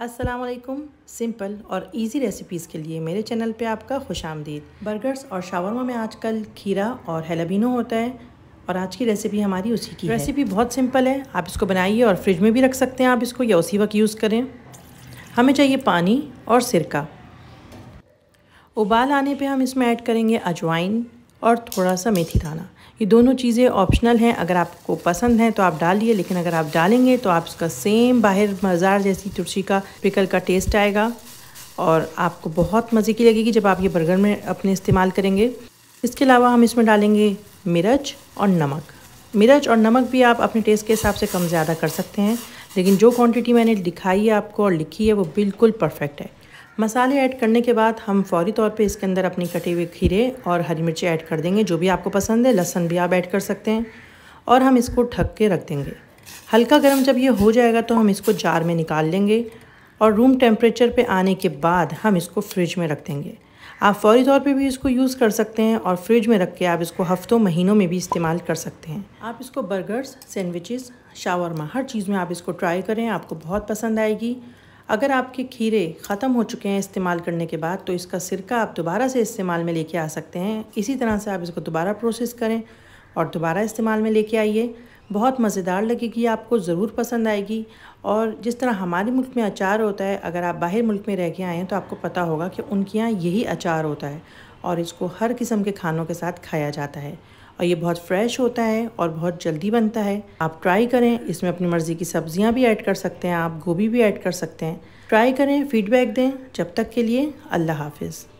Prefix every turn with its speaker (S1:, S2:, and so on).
S1: Aslam simple और easy recipes के लिए मेरे चैनल पे आपका खुश आमदीद बर्गर्स और शावरमा में आजकल खीरा और हेलाबीनो होता है और आज की रेसिपी हमारी उसी की रेसिपी बहुत सिंपल है आप इसको बनाइए और फ्रिज में भी रख सकते हैं आप इसको या उसी वक्त यूज़ करें हमें चाहिए पानी और सिरका उबाल आने पे हम इसमें ऐड करेंगे अजवाइन और थोड़ा सा मेथी दाना ये दोनों चीज़ें ऑप्शनल हैं अगर आपको पसंद है तो आप डालिए लेकिन अगर आप डालेंगे तो आप उसका सेम बाहर मज़ार जैसी तुलसी का पिकल का टेस्ट आएगा और आपको बहुत मज़े की लगेगी जब आप ये बर्गर में अपने इस्तेमाल करेंगे इसके अलावा हम इसमें डालेंगे मिर्च और नमक मिर्च और नमक भी आप अपने टेस्ट के हिसाब से कम ज़्यादा कर सकते हैं लेकिन जो क्वांटिटी मैंने दिखाई है आपको और लिखी है वो बिल्कुल परफेक्ट है मसाले ऐड करने के बाद हम फौरी तौर पे इसके अंदर अपनी कटे हुए खीरे और हरी मिर्ची ऐड कर देंगे जो भी आपको पसंद है लहसन भी आप ऐड कर सकते हैं और हम इसको ढक के रख देंगे हल्का गर्म जब ये हो जाएगा तो हम इसको जार में निकाल लेंगे और रूम टेम्परेचर पर आने के बाद हम इसको फ्रिज में रख देंगे आप फौरी तौर पे भी इसको यूज़ कर सकते हैं और फ्रिज में रख के आप इसको हफ्तों महीनों में भी इस्तेमाल कर सकते हैं आप इसको बर्गर्स सैंडविचेस शावरमा हर चीज़ में आप इसको ट्राई करें आपको बहुत पसंद आएगी अगर आपके खीरे ख़त्म हो चुके हैं इस्तेमाल करने के बाद तो इसका सिरका आप दोबारा से इस्तेमाल में लेके आ सकते हैं इसी तरह से आप इसको दोबारा प्रोसेस करें और दोबारा इस्तेमाल में लेके आइए बहुत मज़ेदार लगेगी आपको ज़रूर पसंद आएगी और जिस तरह हमारे मुल्क में अचार होता है अगर आप बाहर मुल्क में रह के आए हैं तो आपको पता होगा कि उनके यहाँ यही अचार होता है और इसको हर किस्म के खानों के साथ खाया जाता है और ये बहुत फ्रेश होता है और बहुत जल्दी बनता है आप ट्राई करें इसमें अपनी मर्ज़ी की सब्जियां भी ऐड कर सकते हैं आप गोभी भी ऐड कर सकते हैं ट्राई करें फीडबैक दें जब तक के लिए अल्लाह हाफिज़